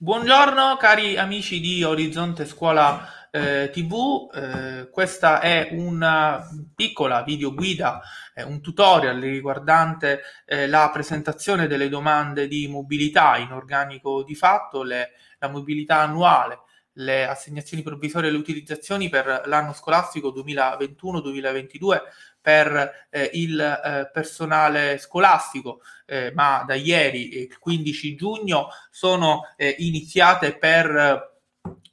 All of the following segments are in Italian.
Buongiorno cari amici di Orizzonte Scuola eh, TV, eh, questa è una piccola videoguida, eh, un tutorial riguardante eh, la presentazione delle domande di mobilità in organico di fatto, le, la mobilità annuale le assegnazioni provvisorie e le utilizzazioni per l'anno scolastico 2021-2022 per eh, il eh, personale scolastico, eh, ma da ieri, eh, il 15 giugno, sono eh, iniziate per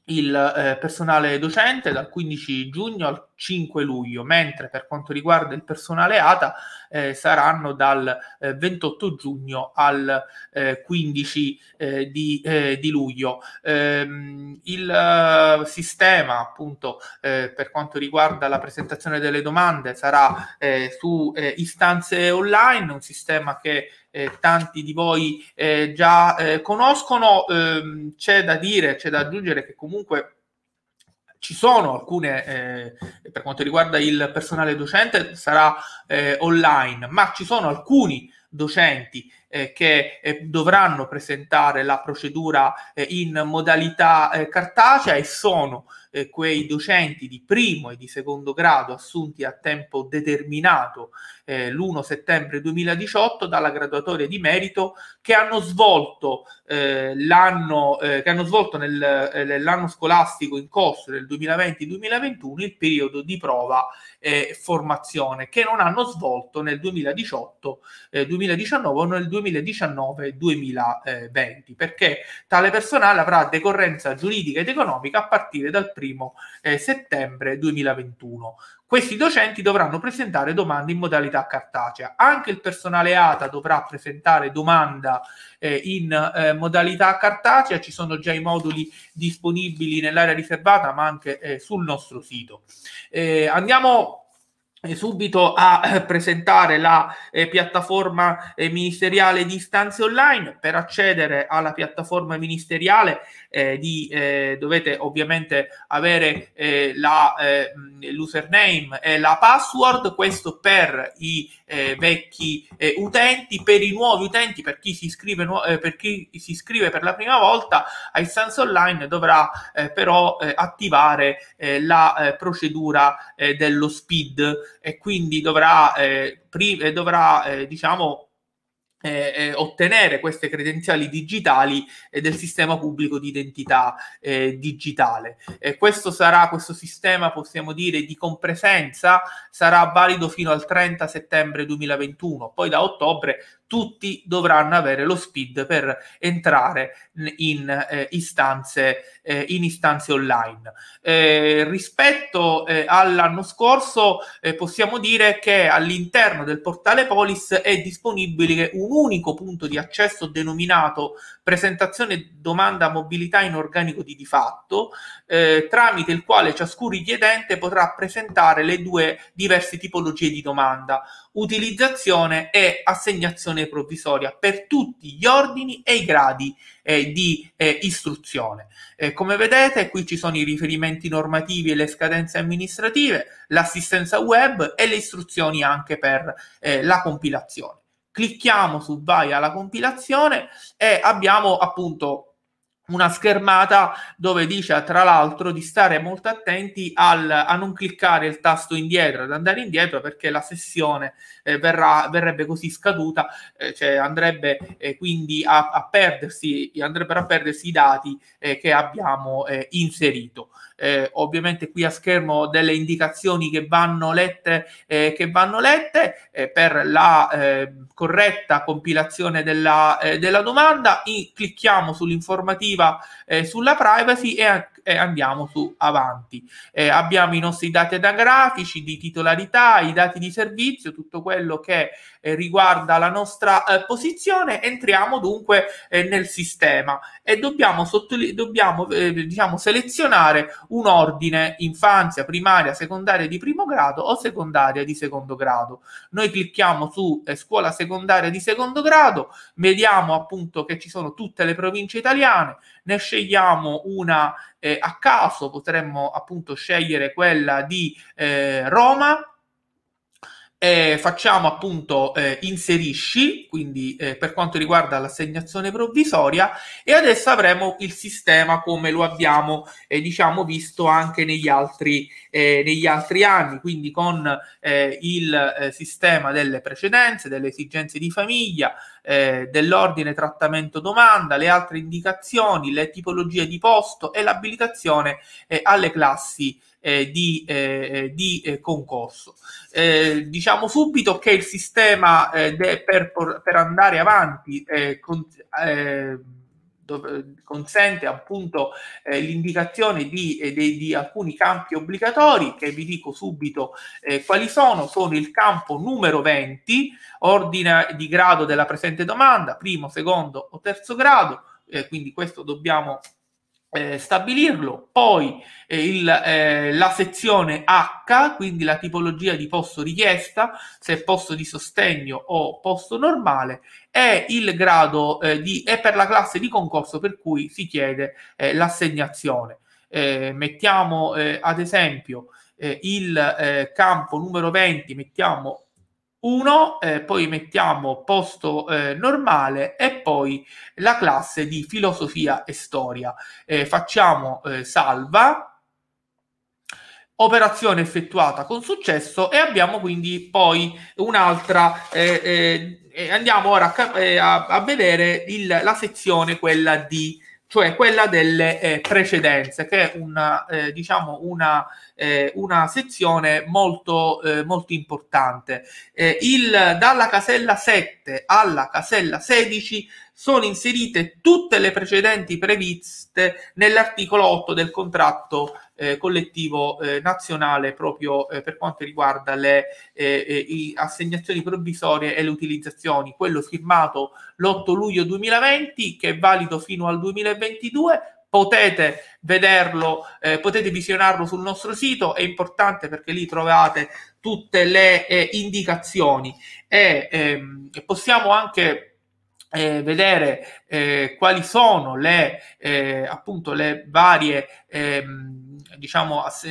il eh, personale docente dal 15 giugno al 5 luglio, mentre per quanto riguarda il personale ATA eh, saranno dal eh, 28 giugno al 15 eh, eh, di, eh, di, luglio. Ehm, il sistema appunto per quanto riguarda la presentazione delle domande sarà su istanze online, un sistema che eh, tanti di voi eh, già eh, conoscono. Ehm, c'è da dire, c'è da aggiungere che comunque comunque ci sono alcune, eh, per quanto riguarda il personale docente, sarà eh, online, ma ci sono alcuni docenti eh, che eh, dovranno presentare la procedura eh, in modalità eh, cartacea e sono eh, quei docenti di primo e di secondo grado assunti a tempo determinato eh, l'1 settembre 2018 dalla graduatoria di merito che hanno svolto eh, l'anno eh, che hanno svolto nel, eh, nell'anno scolastico in corso del 2020-2021 il periodo di prova e formazione che non hanno svolto nel 2018 2019 eh, o nel 2019-2020 perché tale personale avrà decorrenza giuridica ed economica a partire dal primo primo eh, settembre 2021. Questi docenti dovranno presentare domande in modalità cartacea. Anche il personale ATA dovrà presentare domanda eh, in eh, modalità cartacea. Ci sono già i moduli disponibili nell'area riservata, ma anche eh, sul nostro sito. Eh, andiamo subito a eh, presentare la eh, piattaforma eh, ministeriale di istanze online. Per accedere alla piattaforma ministeriale eh, di, eh, dovete ovviamente avere eh, la, mm, l'username e la password, questo per i vecchi utenti, per i nuovi utenti, per chi si iscrive, nu- per, chi si iscrive per la prima volta a istanze online dovrà però attivare la procedura dello SPID e quindi dovrà, eh, pri- eh, dovrà eh, diciamo, eh, eh, ottenere queste credenziali digitali eh, del sistema pubblico di identità eh, digitale. Eh, questo sarà questo sistema, possiamo dire, di compresenza sarà valido fino al 30 settembre 2021, poi da ottobre tutti dovranno avere lo SPID per entrare in, eh, istanze, in istanze online. rispetto all'anno scorso possiamo dire che all'interno del portale Polis è disponibile un unico punto di accesso denominato presentazione domanda mobilità in organico di di fatto, eh, tramite il quale ciascun richiedente potrà presentare le due diverse tipologie di domanda, utilizzazione e assegnazione provvisoria per tutti gli ordini e i gradi eh, di eh, istruzione. Eh, come vedete qui ci sono i riferimenti normativi e le scadenze amministrative, l'assistenza web e le istruzioni anche per eh, la compilazione clicchiamo su vai alla compilazione e abbiamo appunto una schermata dove dice tra l'altro di stare molto attenti al, a non cliccare il tasto indietro, ad andare indietro perché la sessione eh, verrà, verrebbe così scaduta, eh, cioè andrebbe eh, quindi a, a perdersi, andrebbero a perdersi i dati eh, che abbiamo eh, inserito eh, ovviamente qui a schermo delle indicazioni che vanno lette, eh, che vanno lette eh, per la eh, corretta compilazione della, eh, della domanda. I, clicchiamo sull'informativa eh, sulla privacy e e andiamo su avanti. Eh, abbiamo i nostri dati anagrafici di titolarità, i dati di servizio, tutto quello che eh, riguarda la nostra eh, posizione. Entriamo dunque eh, nel sistema e dobbiamo, sottoli- dobbiamo eh, diciamo, selezionare un ordine infanzia, primaria, secondaria di primo grado o secondaria di secondo grado. Noi clicchiamo su eh, scuola secondaria di secondo grado, vediamo appunto che ci sono tutte le province italiane, ne scegliamo una eh, a caso, potremmo appunto scegliere quella di eh, Roma. Eh, facciamo appunto eh, inserisci, quindi eh, per quanto riguarda l'assegnazione provvisoria, e adesso avremo il sistema come lo abbiamo eh, diciamo visto anche negli altri, negli altri anni, quindi con il sistema delle precedenze, delle esigenze di famiglia, eh, dell'ordine trattamento domanda, le altre indicazioni, le tipologie di posto e l'abilitazione eh, alle classi eh, di, eh, eh di eh, concorso. Eh, diciamo subito che il sistema eh, de, per, per, andare avanti con, dove eh, consente appunto eh, l'indicazione di, eh, di, di, alcuni campi obbligatori che vi dico subito eh, quali sono. Sono il campo numero 20, ordine di grado della presente domanda, primo, secondo o terzo grado, eh, quindi questo dobbiamo eh, stabilirlo. Poi eh, il, eh, la sezione H, quindi la tipologia di posto richiesta, se posto di sostegno o posto normale, e il grado eh, di, è per la classe di concorso per cui si chiede eh, l'assegnazione. Eh, mettiamo ad esempio il campo numero 20, mettiamo 1, eh, poi mettiamo posto eh, normale e poi la classe di filosofia e storia. Eh, facciamo eh, salva, operazione effettuata con successo e abbiamo quindi poi un'altra, eh, eh, andiamo ora a, a, a vedere il, la sezione quella di cioè quella delle eh, precedenze, che è una, eh, diciamo una, eh, una sezione molto, eh, molto importante. Eh, il, dalla casella 7 alla casella 16 sono inserite tutte le precedenti previste nell'articolo 8 del contratto eh, collettivo eh, nazionale proprio eh, per quanto riguarda le eh, eh, assegnazioni provvisorie e le utilizzazioni, quello firmato l'8 luglio 2020 che è valido fino al 2022 potete vederlo, eh, potete visionarlo sul nostro sito, è importante perché lì trovate tutte le eh, indicazioni e ehm, possiamo anche eh, vedere eh, quali sono le, eh, appunto, le varie ehm, diciamo, ass-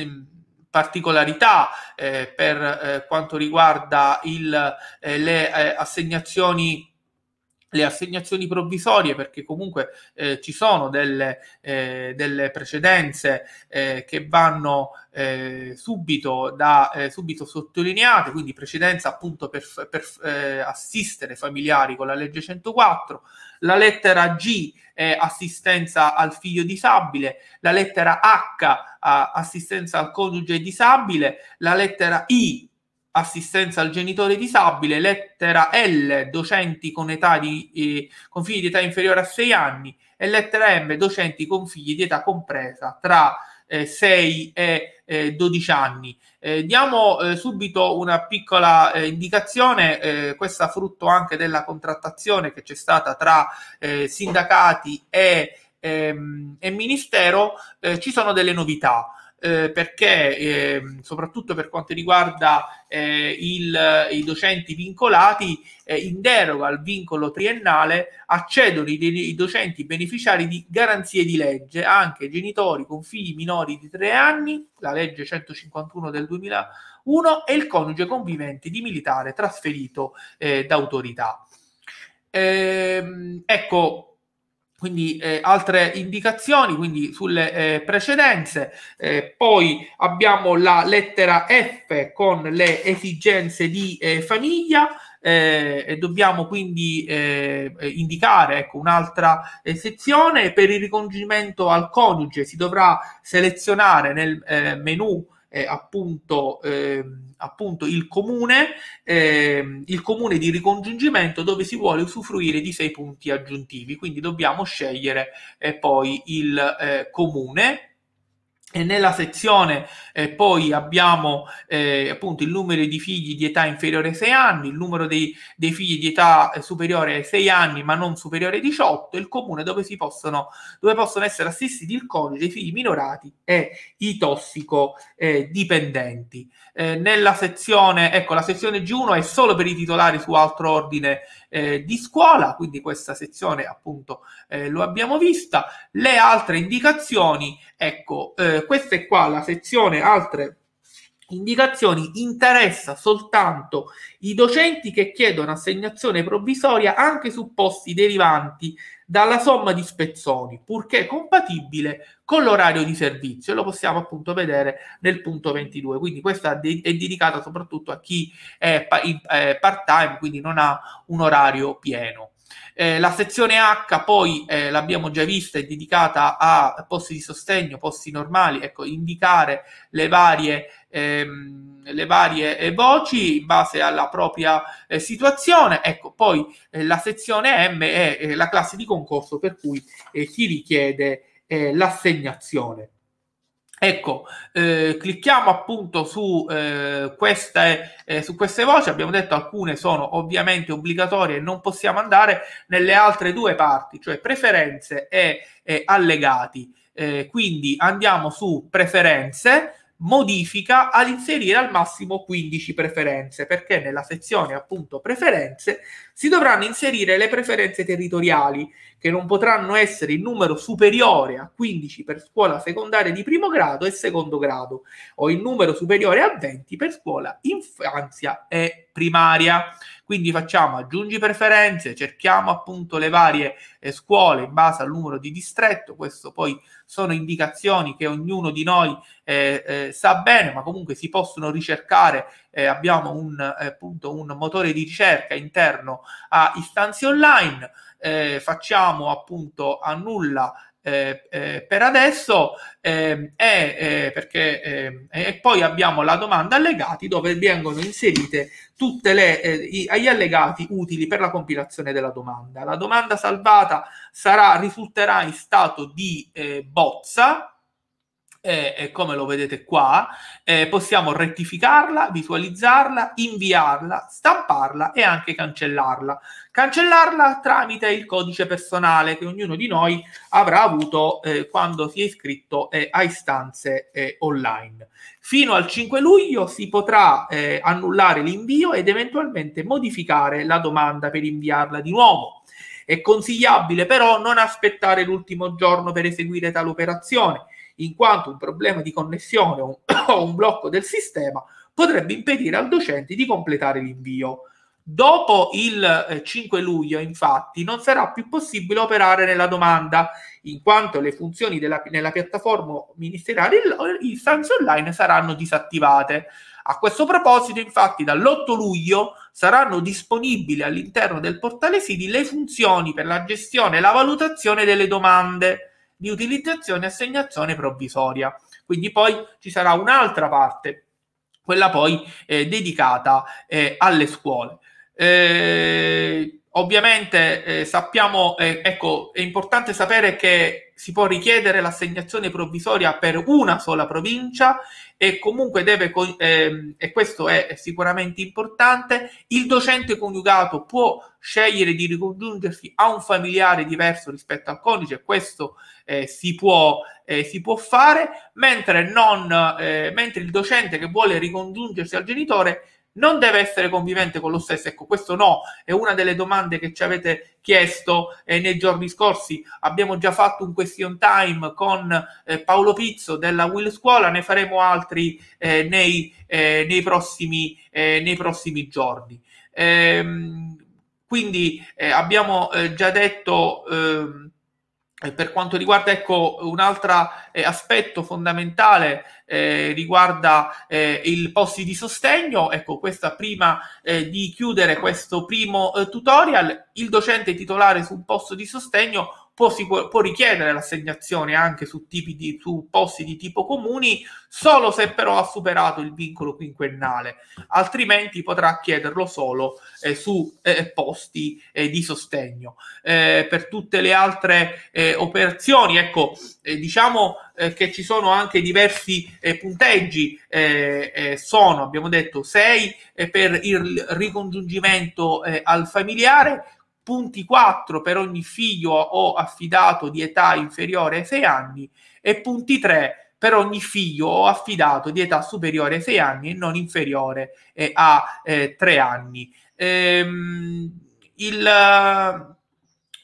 particolarità eh, per eh, quanto riguarda il, eh, le assegnazioni le assegnazioni provvisorie perché comunque eh, ci sono delle, eh, delle precedenze eh, che vanno eh, subito, da, eh, subito sottolineate, quindi precedenza appunto per, per eh, assistere familiari con la legge 104, la lettera G è assistenza al figlio disabile, la lettera H assistenza al coniuge disabile, la lettera I assistenza al genitore disabile, lettera L, docenti con, età di, eh, con figli di età inferiore a 6 anni e lettera M, docenti con figli di età compresa tra eh, 6 e eh, 12 anni. Eh, diamo eh, subito una piccola eh, indicazione, questa frutto anche della contrattazione che c'è stata tra sindacati e, ehm, e ministero, ci sono delle novità eh, perché eh, soprattutto per quanto riguarda eh, il, i docenti vincolati, eh, in deroga al vincolo triennale accedono i, i, docenti beneficiari di garanzie di legge, anche genitori con figli minori di tre anni, la legge 151 del 2001, e il coniuge convivente di militare trasferito eh, d'autorità. autorità. Ehm, ecco, quindi eh, altre indicazioni quindi sulle eh, precedenze eh, poi abbiamo la lettera F con le esigenze di eh, famiglia eh, e dobbiamo quindi eh, indicare ecco, un'altra sezione per il ricongiungimento al coniuge si dovrà selezionare nel menu eh, appunto, eh, appunto il, comune, eh, il comune di ricongiungimento dove si vuole usufruire di sei punti aggiuntivi. Quindi dobbiamo scegliere eh, poi il eh, comune e nella sezione eh, poi abbiamo eh, appunto il numero di figli di età inferiore ai 6 anni, il numero dei, dei figli di età eh, superiore ai 6 anni ma non superiore ai 18, il comune dove, si possono, dove possono essere assistiti il coniuge, i figli minorati e i tossicodipendenti. Eh, eh, nella sezione, ecco, la sezione G1 è solo per i titolari su altro ordine eh, di scuola, quindi questa sezione appunto lo abbiamo vista. Le altre indicazioni, ecco, questa è qua la sezione altre indicazioni interessa soltanto i docenti che chiedono assegnazione provvisoria anche su posti derivanti dalla somma di spezzoni, purché compatibile con l'orario di servizio. Lo possiamo appunto vedere nel punto 22. Quindi questa è dedicata soprattutto a chi è part-time, quindi non ha un orario pieno. Eh, la sezione H poi eh, l'abbiamo già vista, è dedicata a posti di sostegno, posti normali, ecco, indicare le varie, ehm, le varie eh, voci in base alla propria eh, situazione. Ecco, poi eh, la sezione M è eh, la classe di concorso per cui si richiede l'assegnazione. Ecco, eh, clicchiamo appunto su, eh, queste, eh, su queste voci, abbiamo detto alcune sono ovviamente obbligatorie e non possiamo andare nelle altre due parti, cioè preferenze e, e allegati. Eh, quindi andiamo su preferenze, modifica ad inserire al massimo 15 preferenze, perché nella sezione appunto preferenze si dovranno inserire le preferenze territoriali che non potranno essere in numero superiore a 15 per scuola secondaria di primo grado e secondo grado o in numero superiore a 20 per scuola infanzia e primaria. Quindi facciamo aggiungi preferenze, cerchiamo appunto le varie eh, scuole in base al numero di distretto, questo poi sono indicazioni che ognuno di noi eh, eh, sa bene, ma comunque si possono ricercare, eh, abbiamo un, eh, appunto un motore di ricerca interno a istanze online eh, facciamo appunto a nulla eh, eh, per adesso ehm, eh, perché, ehm, e poi abbiamo la domanda allegati dove vengono inserite tutte tutti eh, gli allegati utili per la compilazione della domanda. La domanda salvata sarà, risulterà in stato di eh, bozza eh, come lo vedete qua, eh, possiamo rettificarla, visualizzarla, inviarla, stamparla e anche cancellarla. Cancellarla tramite il codice personale che ognuno di noi avrà avuto eh, quando si è iscritto eh, a istanze eh, online. Fino al 5 luglio si potrà eh, annullare l'invio ed eventualmente modificare la domanda per inviarla di nuovo. È consigliabile però non aspettare l'ultimo giorno per eseguire tale operazione in quanto un problema di connessione o un, un blocco del sistema potrebbe impedire al docente di completare l'invio. Dopo il 5 eh, luglio, infatti, non sarà più possibile operare nella domanda, in quanto le funzioni della, nella piattaforma ministeriale istanze online saranno disattivate. A questo proposito, infatti, dall'8 luglio saranno disponibili all'interno del portale SIDI le funzioni per la gestione e la valutazione delle domande di utilizzazione e assegnazione provvisoria. Quindi poi ci sarà un'altra parte, quella poi eh, dedicata eh, alle scuole. Eh, ovviamente eh, sappiamo, eh, ecco, è importante sapere che si può richiedere l'assegnazione provvisoria per una sola provincia e comunque deve, ehm, e questo è sicuramente importante, il docente coniugato può scegliere di ricongiungersi a un familiare diverso rispetto al coniuge, questo eh, si, può, eh, si, può, fare, mentre, non, eh, mentre il docente che vuole ricongiungersi al genitore non deve essere convivente con lo stesso. Ecco, questo no, è una delle domande che ci avete chiesto eh, nei giorni scorsi. Abbiamo già fatto un question time con eh, Paolo Pizzo della Will Scuola, ne faremo altri eh, nei, eh, nei, prossimi, eh, nei, prossimi, giorni. Ehm, quindi eh, abbiamo eh, già detto eh, per quanto riguarda ecco, un altro eh, aspetto fondamentale eh, riguarda eh, i posti di sostegno. Ecco, questa prima eh, di chiudere questo primo eh, tutorial, il docente titolare su un posto di sostegno può, può, può richiedere l'assegnazione anche su, di, su posti di tipo comuni, solo se però ha superato il vincolo quinquennale, altrimenti potrà chiederlo solo eh, su eh, posti eh, di sostegno. Eh, per tutte le altre eh, operazioni, ecco, diciamo eh, che ci sono anche diversi eh, punteggi, eh, eh, sono abbiamo detto 6 eh, per il ricongiungimento al familiare, punti 4 per ogni figlio o affidato di età inferiore ai 6 anni e punti 3 per ogni figlio o affidato di età superiore ai 6 anni e non inferiore a 3 anni. Ehm, il,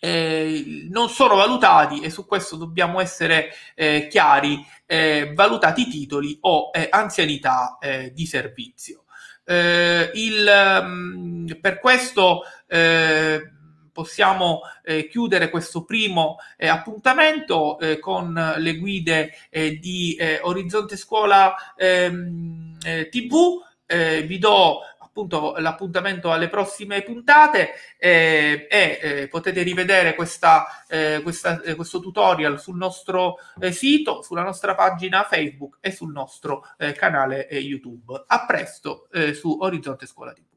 eh, non sono valutati, e su questo dobbiamo essere eh, chiari, eh, valutati titoli o eh, anzianità eh, di servizio. Eh, il, mm, per questo possiamo eh, chiudere questo primo eh, appuntamento eh, con le guide di Orizzonte Scuola ehm, TV. vi do appunto l'appuntamento alle prossime puntate eh, e eh, eh, potete rivedere questa, eh, questa, eh, questo tutorial sul nostro sito, sulla nostra pagina Facebook e sul nostro canale YouTube. A presto su Orizzonte Scuola TV.